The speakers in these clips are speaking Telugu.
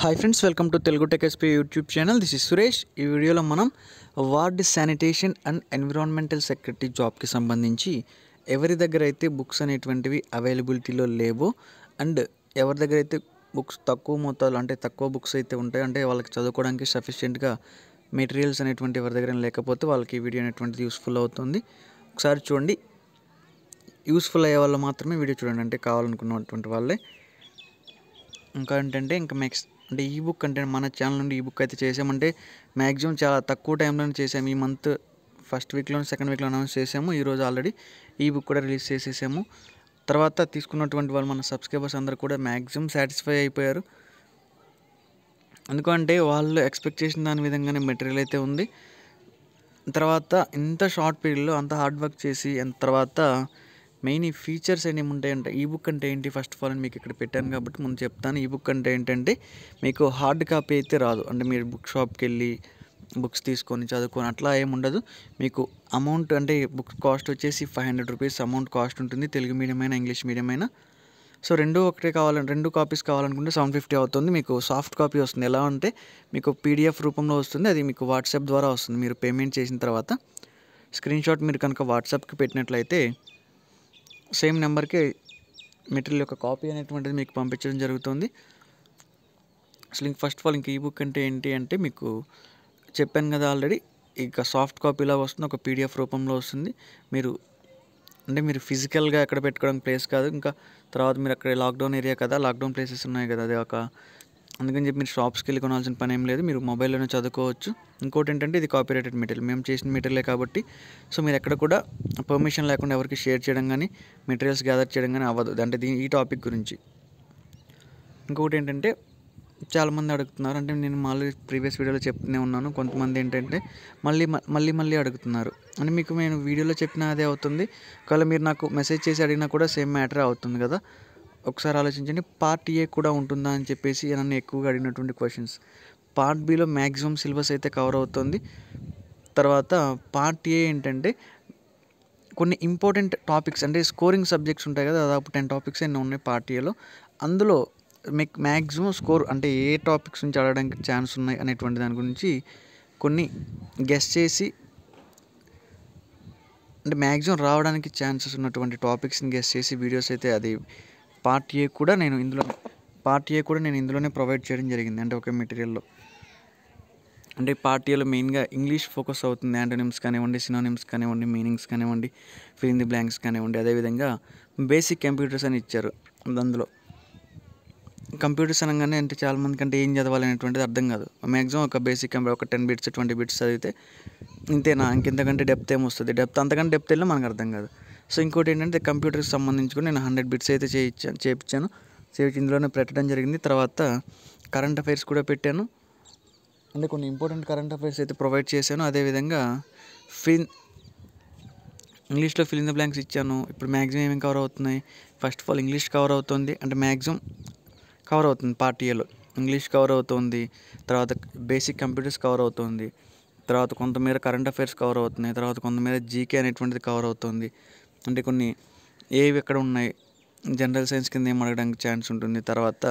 hi friends welcome to Telugu tech SP YouTube channel this is Suresh ఈ వీడియోలో మనం ward sanitation and environmental secretary జాబ్కి సంబంధించి ఎవరి దగ్గర అయితే బుక్స్ అనేటువంటివి అవైలబిలిటీలో లేవు అండ్ ఎవరి దగ్గర అయితే బుక్స్ తక్కువ మొత్తాలు అంటే తక్కువ బుక్స్ అయితే ఉంటాయి అంటే వాళ్ళకి చదువుకోవడానికి సఫిషియెంట్గా మెటీరియల్స్ అనేటువంటి ఎవరి దగ్గర లేకపోతే వాళ్ళకి ఈ వీడియో అనేటువంటిది యూస్ఫుల్ అవుతుంది ఒకసారి చూడండి యూస్ఫుల్ అయ్యే వాళ్ళు మాత్రమే వీడియో చూడండి అంటే కావాలనుకున్నటువంటి వాళ్ళే ఇంకా ఏంటంటే ఇంకా నెక్స్ట్ అంటే ఈ బుక్ అంటే మన ఛానల్ నుండి ఈ బుక్ అయితే చేసామంటే మ్యాక్సిమం చాలా తక్కువ టైంలోనే చేసాము ఈ మంత్ ఫస్ట్ వీక్లో సెకండ్ వీక్లో అనౌన్స్ చేసాము ఈరోజు ఆల్రెడీ ఈ బుక్ కూడా రిలీజ్ చేసేసాము తర్వాత తీసుకున్నటువంటి వాళ్ళు మన సబ్స్క్రైబర్స్ అందరూ కూడా మ్యాక్సిమం సాటిస్ఫై అయిపోయారు ఎందుకంటే వాళ్ళు ఎక్స్పెక్ట్ చేసిన దాని విధంగానే మెటీరియల్ అయితే ఉంది తర్వాత ఇంత షార్ట్ పీరియడ్లో అంత హార్డ్ వర్క్ చేసి తర్వాత మెయిన్ ఈ ఫీచర్స్ ఏమి ఉంటాయంటే ఈ బుక్ అంటే ఏంటి ఫస్ట్ ఆఫ్ ఆల్ మీకు ఇక్కడ పెట్టాను కాబట్టి ముందు చెప్తాను ఈ బుక్ అంటే ఏంటంటే మీకు హార్డ్ కాపీ అయితే రాదు అంటే మీరు బుక్ షాప్కి వెళ్ళి బుక్స్ తీసుకొని చదువుకొని అట్లా ఏమి ఉండదు మీకు అమౌంట్ అంటే బుక్ కాస్ట్ వచ్చేసి five hundred rupees amount cost ఉంటుంది తెలుగు మీడియం అయినా ఇంగ్లీష్ మీడియం అయినా సో రెండు ఒకటే కావాలంటే రెండు కాపీస్ కావాలనుకుంటే సెవెన్ ఫిఫ్టీ అవుతుంది మీకు సాఫ్ట్ కాపీ వస్తుంది ఎలా అంటే మీకు పీడిఎఫ్ రూపంలో వస్తుంది అది మీకు వాట్సాప్ ద్వారా వస్తుంది మీరు పేమెంట్ చేసిన తర్వాత స్క్రీన్ షాట్ మీరు కనుక వాట్సాప్కి పెట్టినట్లయితే సేమ్ నెంబర్కే మెటీరియల్ యొక్క కాపీ అనేటువంటిది మీకు పంపించడం జరుగుతుంది అసలు ఇంక ఫస్ట్ ఆఫ్ ఆల్ ఇంక ఈ బుక్ అంటే ఏంటి అంటే మీకు చెప్పాను కదా ఆల్రెడీ ఇక సాఫ్ట్ కాపీలా వస్తుంది ఒక పీడిఎఫ్ రూపంలో వస్తుంది మీరు అంటే మీరు ఫిజికల్గా ఎక్కడ పెట్టుకోవడానికి ప్లేస్ కాదు ఇంకా తర్వాత మీరు అక్కడ లాక్డౌన్ ఏరియా కదా లాక్డౌన్ ప్లేసెస్ ఉన్నాయి కదా అది ఒక అందుకని చెప్పి మీరు షాప్స్కి వెళ్ళి కొనాల్సిన పని ఏం లేదు మీరు మొబైల్లోనే చదువుకోవచ్చు ఇంకోటి ఏంటంటే ఇది కాపీరేటెడ్ మెటీరియల్ మేము చేసిన మెటీరియలే కాబట్టి సో మీరు ఎక్కడ కూడా పర్మిషన్ లేకుండా ఎవరికి షేర్ చేయడం కానీ మెటీరియల్స్ గ్యాదర్ చేయడం కానీ అవ్వదు అంటే దీని ఈ టాపిక్ గురించి ఇంకొకటి ఏంటంటే చాలామంది అడుగుతున్నారు అంటే నేను మళ్ళీ ప్రీవియస్ వీడియోలో చెప్తూనే ఉన్నాను కొంతమంది ఏంటంటే మళ్ళీ మళ్ళీ మళ్ళీ అడుగుతున్నారు అని మీకు నేను వీడియోలో చెప్పిన అదే అవుతుంది ఒకవేళ మీరు నాకు మెసేజ్ చేసి అడిగినా కూడా సేమ్ మ్యాటరే అవుతుంది కదా ఒకసారి ఆలోచించండి పార్ట్ ఏ కూడా ఉంటుందా అని చెప్పేసి నన్ను ఎక్కువగా అడిగినటువంటి questions part below maximum syllabus అయితే కవర్ అవుతుంది తర్వాత పార్ట్ ఏ ఏంటంటే కొన్ని ఇంపార్టెంట్ టాపిక్స్ అంటే స్కోరింగ్ సబ్జెక్ట్స్ ఉంటాయి కదా దాదాపు టెన్ టాపిక్స్ అయినా ఉన్నాయి పార్ట్ ఏలో అందులో మీకు మ్యాక్సిమం స్కోర్ అంటే ఏ టాపిక్స్ నుంచి ఆడడానికి ఛాన్స్ ఉన్నాయి అనేటువంటి దాని గురించి కొన్ని గెస్ చేసి అంటే మ్యాక్సిమం రావడానికి ఛాన్సెస్ ఉన్నటువంటి టాపిక్స్ని గెస్ చేసి వీడియోస్ అయితే అది పార్ట్ ఏ కూడా నేను ఇందులో పార్ట్ ఏ కూడా నేను ఇందులోనే ప్రొవైడ్ చేయడం జరిగింది అంటే ఒక మెటీరియల్లో అంటే పార్ట్ ఏలో మెయిన్గా ఇంగ్లీష్ ఫోకస్ అవుతుంది యాంటోనిమ్స్ కానివ్వండి సినోనిమ్స్ కానివ్వండి మీనింగ్స్ కానివ్వండి ఫిలింది బ్లాంక్స్ కానివ్వండి అదేవిధంగా బేసిక్ కంప్యూటర్స్ అని ఇచ్చారు అందులో కంప్యూటర్స్ అనగానే అంటే చాలామంది కంటే ఏం చదవాలి అనేటువంటిది అర్థం కాదు మ్యాక్సిమం ఒక బేసిక్ కంప్యూటర్ ఒక టెన్ బిట్స్ ట్వంటీ బిట్స్ చదివితే ఇంతేనా ఇంకెంతకంటే డెప్త్ ఏమొస్తుంది డెప్త్ అంతకంటే డెప్త్ వెళ్ళినా మనకు అర్థం కాదు సో ఇంకోటి ఏంటంటే కంప్యూటర్కి సంబంధించి కూడా నేను హండ్రెడ్ బిట్స్ అయితే చేయించాను చేయించాను సేవ్ ఇందులోనే పెట్టడం జరిగింది తర్వాత కరెంట్ అఫైర్స్ కూడా పెట్టాను అంటే కొన్ని ఇంపార్టెంట్ కరెంట్ అఫైర్స్ అయితే ప్రొవైడ్ చేశాను అదేవిధంగా ఫిన్ ఇంగ్లీష్లో ఫిల్ ఇన్ ద బ్లాంక్స్ ఇచ్చాను ఇప్పుడు మ్యాక్సిమం ఏమేమి కవర్ అవుతున్నాయి first of all English cover అవుతుంది అంటే మ్యాక్సిమం కవర్ అవుతుంది పార్ట్ ఇయర్లో ఇంగ్లీష్ కవర్ అవుతుంది తర్వాత బేసిక్ కంప్యూటర్స్ కవర్ అవుతుంది తర్వాత కొంతమేర కరెంట్ అఫైర్స్ కవర్ అవుతున్నాయి తర్వాత కొంతమేర జీకే అనేటువంటిది కవర్ అవుతుంది అంటే కొన్ని ఏవి ఎక్కడ ఉన్నాయి జనరల్ సైన్స్ కింద ఏం అడగడానికి ఛాన్స్ ఉంటుంది తర్వాత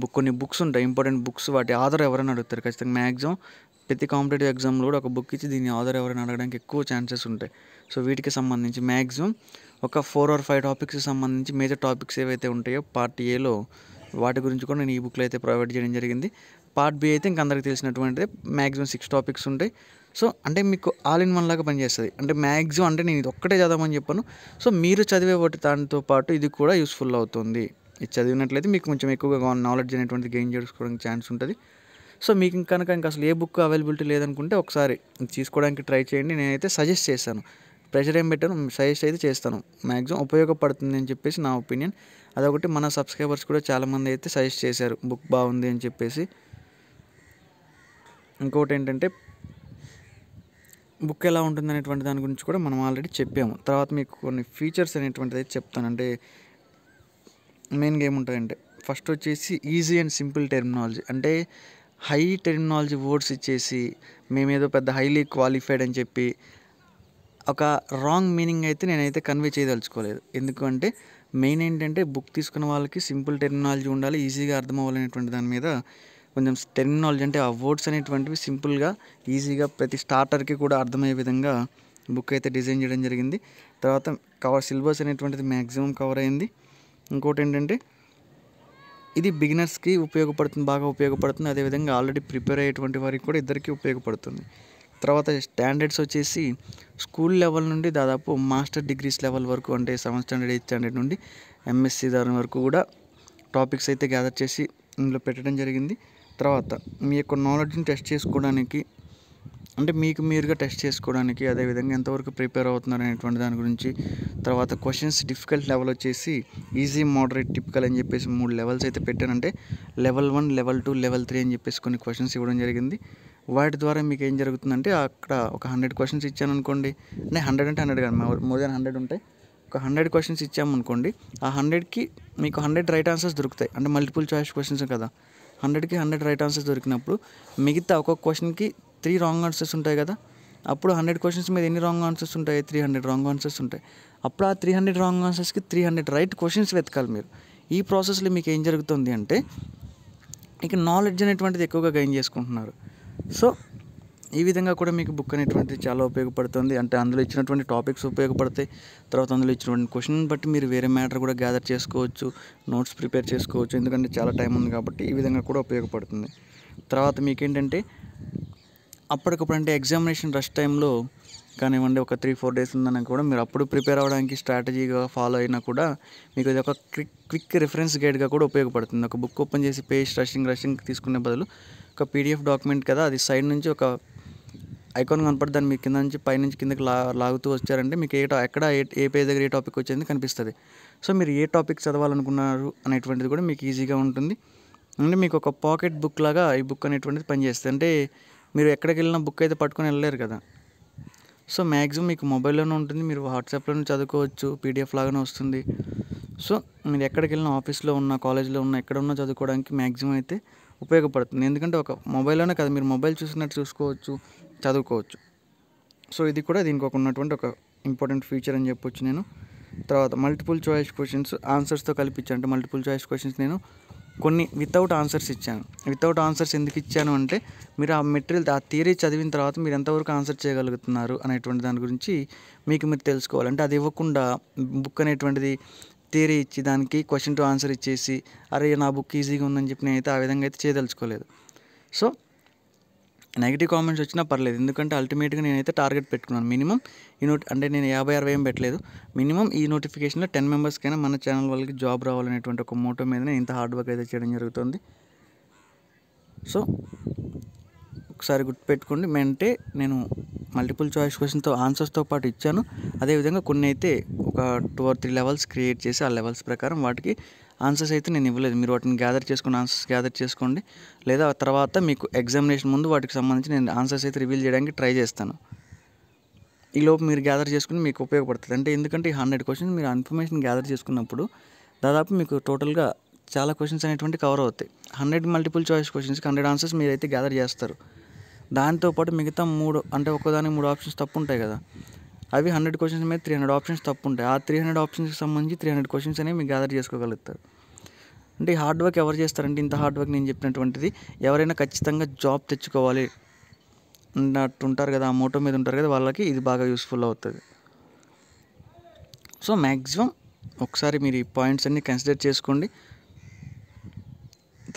బుక్ కొన్ని బుక్స్ ఉంటాయి ఇంపార్టెంట్ బుక్స్ వాటి ఆధార్ ఎవరైనా అడుగుతారు ఖచ్చితంగా మ్యాక్సిమం ప్రతి కాంపిటేటివ్ ఎగ్జామ్లో కూడా ఒక బుక్ ఇచ్చి దీని ఆధార్ ఎవరైనా అడగడానికి ఎక్కువ ఛాన్సెస్ ఉంటాయి సో వీటికి సంబంధించి మ్యాక్సిమం ఒక ఫోర్ ఆర్ ఫైవ్ టాపిక్స్కి సంబంధించి మేజర్ టాపిక్స్ ఏవైతే ఉంటాయో పార్ట్ ఏలో వాటి గురించి కూడా నేను ఈ బుక్లో అయితే ప్రొవైడ్ చేయడం జరిగింది పార్ట్ బి అయితే ఇంక అందరికి తెలిసినటువంటిది మ్యాక్సిమం సిక్స్ టాపిక్స్ ఉంటాయి సో అంటే మీకు ఆల్ ఇన్ వన్ లాగా పనిచేస్తుంది అంటే మ్యాక్సిమం అంటే నేను ఇది ఒక్కటే చదవమని చెప్పాను సో మీరు చదివే ఒకటి దానితో పాటు ఇది కూడా యూస్ఫుల్ అవుతుంది ఇది చదివినట్లయితే మీకు కొంచెం ఎక్కువగా నాలెడ్జ్ అనేటువంటిది గెయిన్ చేసుకోవడానికి ఛాన్స్ ఉంటుంది సో మీకు కనుక ఇంకా అసలు ఏ బుక్ అవైలబిలిటీ లేదనుకుంటే ఒకసారి తీసుకోవడానికి ట్రై చేయండి నేనైతే సజెస్ట్ చేస్తాను ప్రెషర్ ఏం పెట్టాను సజెస్ట్ అయితే చేస్తాను మ్యాక్సిమం ఉపయోగపడుతుంది అని చెప్పేసి నా ఒపీనియన్ అదొకటి మన సబ్స్క్రైబర్స్ కూడా చాలామంది అయితే సజెస్ట్ చేశారు బుక్ బాగుంది అని చెప్పేసి ఇంకొకటి ఏంటంటే బుక్ ఎలా ఉంటుంది అనేటువంటి దాని గురించి కూడా మనం ఆల్రెడీ చెప్పాము తర్వాత మీకు కొన్ని ఫీచర్స్ అనేటువంటిది అయితే చెప్తాను అంటే మెయిన్గా ఏముంటాయంటే ఫస్ట్ వచ్చేసి ఈజీ అండ్ సింపుల్ టెర్మినాలజీ అంటే హై టెర్మినాలజీ వర్డ్స్ ఇచ్చేసి మేమేదో పెద్ద హైలీ క్వాలిఫైడ్ అని చెప్పి ఒక రాంగ్ మీనింగ్ అయితే నేనైతే కన్వే చేయదలుచుకోలేదు ఎందుకంటే మెయిన్ ఏంటంటే బుక్ తీసుకున్న వాళ్ళకి సింపుల్ టెర్మినాలజీ ఉండాలి ఈజీగా అర్థం అవ్వాలనేటువంటి దాని మీద కొంచెం టెర్మినాలజీ అంటే ఆ వర్డ్స్ అనేటువంటివి సింపుల్గా ఈజీగా ప్రతి స్టార్టర్కి కూడా అర్థమయ్యే విధంగా బుక్ అయితే డిజైన్ చేయడం జరిగింది తర్వాత కవర్ సిలబస్ అనేటువంటిది మ్యాక్సిమం కవర్ అయింది ఇంకోటి ఏంటంటే ఇది బిగినర్స్కి ఉపయోగపడుతుంది బాగా ఉపయోగపడుతుంది అదేవిధంగా ఆల్రెడీ ప్రిపేర్ అయ్యేటువంటి వారికి కూడా ఇద్దరికి ఉపయోగపడుతుంది తర్వాత స్టాండర్డ్స్ వచ్చేసి స్కూల్ లెవెల్ నుండి దాదాపు మాస్టర్ డిగ్రీస్ లెవెల్ వరకు అంటే సెవెన్ స్టాండర్డ్ ఎయిత్ స్టాండర్డ్ నుండి ఎంఎస్సీ దాని వరకు కూడా టాపిక్స్ అయితే గ్యాదర్ చేసి ఇందులో పెట్టడం జరిగింది తర్వాత మీ యొక్క నాలెడ్జ్ని టెస్ట్ చేసుకోవడానికి అంటే మీకు మీరుగా టెస్ట్ చేసుకోవడానికి అదేవిధంగా ఎంతవరకు ప్రిపేర్ అవుతున్నారు అనేటువంటి దాని గురించి తర్వాత క్వశ్చన్స్ డిఫికల్ట్ లెవెల్ వచ్చేసి ఈజీ మోడరేట్ టిపికల్ అని చెప్పేసి మూడు లెవెల్స్ అయితే పెట్టానంటే level one level two level three అని చెప్పేసి కొన్ని క్వశ్చన్స్ ఇవ్వడం జరిగింది వాటి ద్వారా మీకు ఏం జరుగుతుందంటే అక్కడ ఒక హండ్రెడ్ క్వశ్చన్స్ ఇచ్చాను అనుకోండి అంటే హండ్రెడ్ అంటే హండ్రెడ్ కాదు మోర్ దాన్ హండ్రెడ్ ఉంటాయి ఒక హండ్రెడ్ క్వశ్చన్స్ ఇచ్చామనుకోండి ఆ హండ్రెడ్కి మీకు హండ్రెడ్ రైట్ ఆన్సర్స్ దొరుకుతాయి అంటే మల్టిపుల్ చాయిస్ క్వశ్చన్స్ కదా హండ్రెడ్కి హండ్రెడ్ రైట్ ఆన్సర్స్ దొరికినప్పుడు మిగతా ఒక్కొక్క క్వశ్చన్కి త్రీ రాంగ్ ఆన్సర్స్ ఉంటాయి కదా అప్పుడు హండ్రెడ్ క్వశ్చన్స్ మీద ఎన్ని రాంగ్ ఆన్సర్స్ ఉంటాయి త్రీ హండ్రెడ్ రాంగ్ ఆన్సర్స్ ఉంటాయి అప్పుడు ఆ త్రీ హండ్రెడ్ రాంగ్ ఆన్సర్స్కి త్రీ హండ్రెడ్ రైట్ క్వశ్చన్స్ వెతకాలి మీరు ఈ ప్రాసెస్లో మీకు ఏం జరుగుతుంది అంటే ఇక నాలెడ్జ్ అనేటువంటిది ఎక్కువగా గెయిన్ చేసుకుంటున్నారు సో ఈ విధంగా కూడా మీకు బుక్ అనేటువంటిది చాలా ఉపయోగపడుతుంది అంటే అందులో ఇచ్చినటువంటి టాపిక్స్ ఉపయోగపడతాయి తర్వాత అందులో ఇచ్చినటువంటి క్వశ్చన్ బట్టి మీరు వేరే మ్యాటర్ కూడా గ్యాదర్ చేసుకోవచ్చు నోట్స్ ప్రిపేర్ చేసుకోవచ్చు ఎందుకంటే చాలా టైం ఉంది కాబట్టి ఈ విధంగా కూడా ఉపయోగపడుతుంది తర్వాత మీకేంటంటే అప్పటికప్పుడు అంటే ఎగ్జామినేషన్ రష్ టైంలో కానివ్వండి ఒక త్రీ ఫోర్ డేస్ ఉందన్నా కూడా మీరు అప్పుడు ప్రిపేర్ అవ్వడానికి స్ట్రాటజీగా ఫాలో అయినా కూడా మీకు ఇది ఒక క్విక్ క్విక్ రిఫరెన్స్ గైడ్గా కూడా ఉపయోగపడుతుంది ఒక బుక్ ఓపెన్ చేసి పేజ్ రషింగ్ రషింగ్ తీసుకునే బదులు ఒక పీడిఎఫ్ డాక్యుమెంట్ కదా అది సైడ్ నుంచి ఒక ఐకాన్ కనపడి దాన్ని మీరు కింద నుంచి పైనుంచి కిందకి లా లాగుతూ వచ్చారంటే మీకు ఏ ఎక్కడ ఏ పేజ్ దగ్గర ఏ టాపిక్ వచ్చింది కనిపిస్తుంది సో మీరు ఏ టాపిక్ చదవాలనుకున్నారు అనేటువంటిది కూడా మీకు ఈజీగా ఉంటుంది అంటే మీకు ఒక పాకెట్ బుక్ లాగా ఈ బుక్ అనేటువంటిది పనిచేస్తుంది అంటే మీరు ఎక్కడికి వెళ్ళినా బుక్ అయితే పట్టుకొని వెళ్ళలేరు కదా సో మ్యాక్సిమం మీకు మొబైల్లోనే ఉంటుంది మీరు వాట్సాప్లోనే చదువుకోవచ్చు పీడిఎఫ్ లాగానే వస్తుంది సో మీరు ఎక్కడికి వెళ్ళినా ఆఫీస్లో ఉన్న కాలేజ్లో ఉన్న ఎక్కడ ఉన్నా చదువుకోవడానికి మ్యాక్సిమం అయితే ఉపయోగపడుతుంది ఎందుకంటే ఒక మొబైల్లోనే కదా మీరు మొబైల్ చూసినట్టు చూసుకోవచ్చు చదువుకోవచ్చు సో ఇది కూడా దీనికి ఒక ఉన్నటువంటి ఒక ఇంపార్టెంట్ ఫీచర్ అని చెప్పొచ్చు నేను తర్వాత మల్టిపుల్ చాయిస్ క్వశ్చన్స్ ఆన్సర్స్తో కల్పించాను అంటే మల్టిపుల్ చాయిస్ క్వశ్చన్స్ నేను కొన్ని వితౌట్ ఆన్సర్స్ ఇచ్చాను వితౌట్ ఆన్సర్స్ ఎందుకు ఇచ్చాను అంటే మీరు ఆ మెటీరియల్ ఆ థియరీ చదివిన తర్వాత మీరు ఎంతవరకు ఆన్సర్ చేయగలుగుతున్నారు అనేటువంటి దాని గురించి మీకు మీరు తెలుసుకోవాలంటే అది ఇవ్వకుండా బుక్ అనేటువంటిది థియరీ ఇచ్చి దానికి క్వశ్చన్ టు ఆన్సర్ ఇచ్చేసి అరే నా బుక్ ఈజీగా ఉందని చెప్పి నేనైతే ఆ విధంగా అయితే చేయదలుచుకోలేదు సో నెగిటివ్ కామెంట్స్ వచ్చినా పర్లేదు ఎందుకంటే అల్టిమేట్గా నేనైతే టార్గెట్ పెట్టుకున్నాను మినిమం ఈ నోటి అంటే నేను యాభై అరవై ఏం పెట్టలేదు మినిమం ఈ నోటిఫికేషన్లో టెన్ మెంబర్స్కైనా మన ఛానల్ వాళ్ళకి జాబ్ రావాలనేటువంటి ఒక మోటో మీద ఇంత హార్డ్ వర్క్ అయితే చేయడం జరుగుతుంది సో ఒకసారి గుర్తుపెట్టుకోండి అంటే నేను మల్టిపుల్ చాయిస్ క్వశ్చన్తో ఆన్సర్స్తో పాటు ఇచ్చాను అదేవిధంగా కొన్ని అయితే ఒక two or three levels create చేసి ఆ లెవెల్స్ ప్రకారం వాటికి ఆన్సర్స్ అయితే నేను ఇవ్వలేదు మీరు వాటిని గ్యాదర్ చేసుకుని ఆన్సర్స్ గ్యాదర్ చేసుకోండి లేదా తర్వాత మీకు ఎగ్జామినేషన్ ముందు వాటికి సంబంధించి నేను ఆన్సర్స్ అయితే రివీల్ చేయడానికి ట్రై చేస్తాను ఈలోపు మీరు గ్యాదర్ చేసుకుని మీకు ఉపయోగపడుతుంది అంటే ఎందుకంటే ఈ హండ్రెడ్ క్వశ్చన్స్ మీరు ఇన్ఫర్మేషన్ గ్యాదర్ చేసుకున్నప్పుడు దాదాపు మీకు టోటల్గా చాలా క్వశ్చన్స్ అనేటువంటి కవర్ అవుతాయి హండ్రెడ్ మల్టిపుల్ చాయిస్ క్వశ్చన్స్కి హండ్రెడ్ ఆన్సర్స్ మీరు అయితే గ్యాదర్ చేస్తారు దాంతోపాటు మిగతా మూడు అంటే ఒకదాని మూడు ఆప్షన్స్ తప్పు ఉంటాయి కదా అవి హండ్రెడ్ క్వశ్చన్స్ మీద త్రీ హండ్రెడ్ ఆప్షన్స్ తప్పు ఉంటాయి ఆ త్రీ హండ్రెడ్ ఆప్షన్స్కి సంబంధించి త్రీ హండ్రెడ్ క్వశ్చన్స్ అనేవి మీరు గ్యాదర్ చేసుకోగలుగుతారు అంటే ఈ హార్డ్ వర్క్ ఎవరు చేస్తారంటే ఇంత హార్డ్ వర్క్ నేను చెప్పినటువంటిది ఎవరైనా ఖచ్చితంగా జాబ్ తెచ్చుకోవాలి అన్నట్టు ఉంటారు కదా ఆ మోటో మీద ఉంటారు కదా వాళ్ళకి ఇది బాగా యూస్ఫుల్ అవుతుంది సో మ్యాక్సిమం ఒకసారి మీరు ఈ పాయింట్స్ అన్నీ కన్సిడర్ చేసుకోండి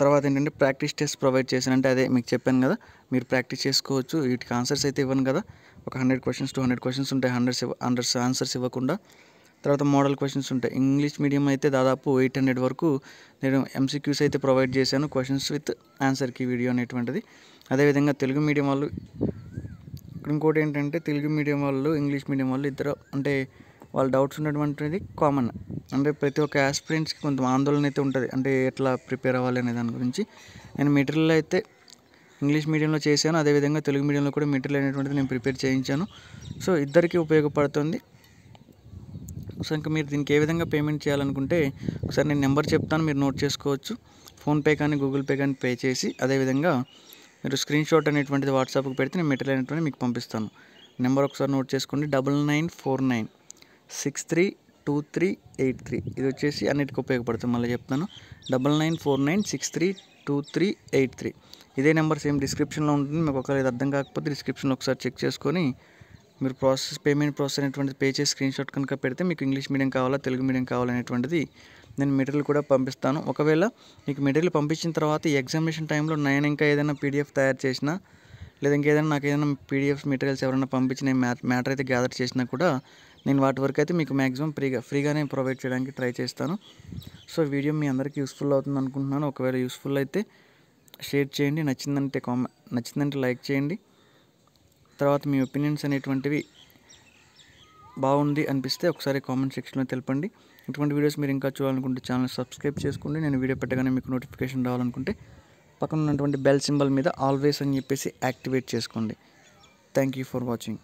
తర్వాత ఏంటంటే ప్రాక్టీస్ టెస్ట్ ప్రొవైడ్ చేశానంటే అదే మీకు చెప్పాను కదా మీరు ప్రాక్టీస్ చేసుకోవచ్చు వీటికి ఆన్సర్స్ అయితే ఇవ్వను కదా ఒక hundred questions two hundred questions ఉంటాయి హండ్రెడ్ హండ్రెడ్స్ ఆన్సర్స్ ఇవ్వకుండా తర్వాత మోడల్ క్వశ్చన్స్ ఉంటాయి ఇంగ్లీష్ మీడియం అయితే దాదాపు ఎయిట్ హండ్రెడ్ వరకు నేను ఎంసీక్యూస్ అయితే ప్రొవైడ్ చేశాను క్వశ్చన్స్ విత్ ఆన్సర్కి వీడియో అనేటువంటిది అదేవిధంగా తెలుగు మీడియం వాళ్ళు ఇంకోటి ఏంటంటే తెలుగు మీడియం వాళ్ళు ఇంగ్లీష్ మీడియం వాళ్ళు ఇద్దరు అంటే వాళ్ళ డౌట్స్ ఉన్నటువంటిది కామన్ అంటే ప్రతి ఒక్క యాస్పిరెంట్స్కి కొంత ఆందోళన అయితే ఉంటుంది అంటే ఎట్లా ప్రిపేర్ అవ్వాలి అనే దాని గురించి నేను మెటీరియల్ అయితే ఇంగ్లీష్ మీడియంలో చేశాను అదేవిధంగా తెలుగు మీడియంలో కూడా మెటీరియల్ అనేటువంటిది నేను ప్రిపేర్ చేయించాను సో ఇద్దరికీ ఉపయోగపడుతుంది సో ఇంకా మీరు దీనికి ఏ విధంగా పేమెంట్ చేయాలనుకుంటే ఒకసారి నేను నెంబర్ చెప్తాను మీరు నోట్ చేసుకోవచ్చు ఫోన్పే కానీ గూగుల్ పే కానీ పే చేసి అదేవిధంగా మీరు స్క్రీన్ షాట్ అనేటువంటిది వాట్సాప్కి పెడితే నేను మెటీరియల్ అనేటువంటిది మీకు పంపిస్తాను నెంబర్ ఒకసారి నోట్ చేసుకోండి double nine four nine six three two three eight three ఇది వచ్చేసి అన్నిటికీ ఉపయోగపడుతుంది మళ్ళీ చెప్తాను double nine four nine six three two three eight three ఇదే నెంబర్ సేమ్ డిస్క్రిప్షన్లో ఉంటుంది మీకు ఒకవేళ ఇది అర్థం కాకపోతే డిస్క్రిప్షన్లో ఒకసారి చెక్ చేసుకొని మీరు ప్రాసెస్ పేమెంట్ ప్రాసెస్ అనేటువంటిది పే చేసి స్క్రీన్ షాట్ కనుక పెడితే మీకు ఇంగ్లీష్ మీడియం కావాలా తెలుగు మీడియం కావాలనేటువంటిది నేను మెటీరియల్ కూడా పంపిస్తాను ఒకవేళ మీకు మెటీరియల్ పంపించిన తర్వాత ఈ ఎగ్జామినేషన్ టైంలో నేను ఇంకా ఏదైనా పీడిఎఫ్ తయారు చేసినా లేదా ఇంకేదైనా నాకు ఏదైనా పీడిఎఫ్ మెటీరియల్స్ ఎవరైనా పంపించి నేను మ్యాటర్ అయితే గ్యాదర్ చేసినా కూడా నేను వాటి వరకు అయితే మీకు మ్యాక్సిమం ఫ్రీగా ఫ్రీగానే ప్రొవైడ్ చేయడానికి ట్రై చేస్తాను సో వీడియో మీ అందరికీ యూస్ఫుల్ అవుతుంది అనుకుంటున్నాను ఒకవేళ యూస్ఫుల్ అయితే షేర్ చేయండి నచ్చిందంటే కామెంట్ నచ్చిందంటే లైక్ చేయండి తర్వాత మీ ఒపీనియన్స్ అనేటువంటివి బాగుంది అనిపిస్తే ఒకసారి కామెంట్ సెక్షన్లో తెలపండి ఇటువంటి వీడియోస్ మీరు ఇంకా చూడాలనుకుంటే ఛానల్ సబ్స్క్రైబ్ చేసుకోండి నేను వీడియో పెట్టగానే మీకు నోటిఫికేషన్ రావాలనుకుంటే పక్కన ఉన్నటువంటి బెల్ సింబల్ మీద ఆల్వేస్ అని చెప్పేసి యాక్టివేట్ చేసుకోండి థ్యాంక్ యూ ఫర్ వాచింగ్